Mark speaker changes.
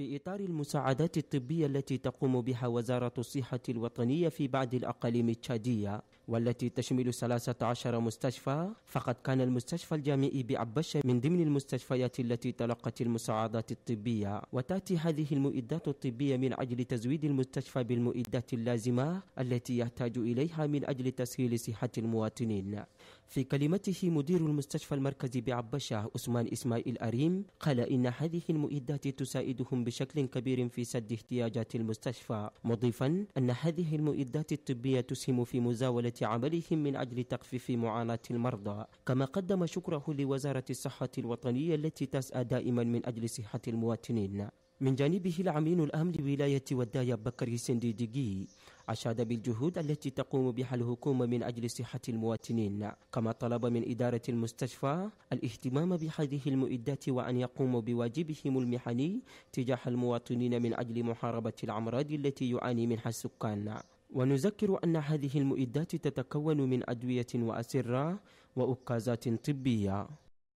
Speaker 1: في إطار المساعدات الطبية التي تقوم بها وزارة الصحة الوطنية في بعض الأقاليم التشادية والتي تشمل 13 مستشفى فقد كان المستشفى الجامعي بعبشة من ضمن المستشفيات التي تلقت المساعدات الطبية وتأتي هذه المؤدات الطبية من أجل تزويد المستشفى بالمؤدات اللازمة التي يحتاج إليها من أجل تسهيل صحة المواطنين في كلمته مدير المستشفى المركزي بعبشة أسمان إسماعيل أريم قال إن هذه المؤدات تساعدهم بشكل كبير في سد احتياجات المستشفى مضيفا أن هذه المؤدات الطبية تسهم في مزاولة عملهم من أجل تخفيف معاناة المرضى كما قدم شكره لوزارة الصحة الوطنية التي تسعى دائما من أجل صحة المواطنين من جانبه العميل الأم لولاية وداية بكري سنديديجي أشاد بالجهود التي تقوم بها الحكومة من أجل صحة المواطنين كما طلب من إدارة المستشفى الاهتمام بهذه المؤدات وأن يقوموا بواجبهم المهني تجاه المواطنين من أجل محاربة الأمراض التي يعاني منها السكان ونذكر أن هذه المؤدات تتكون من أدوية وأسرة وأكازات طبية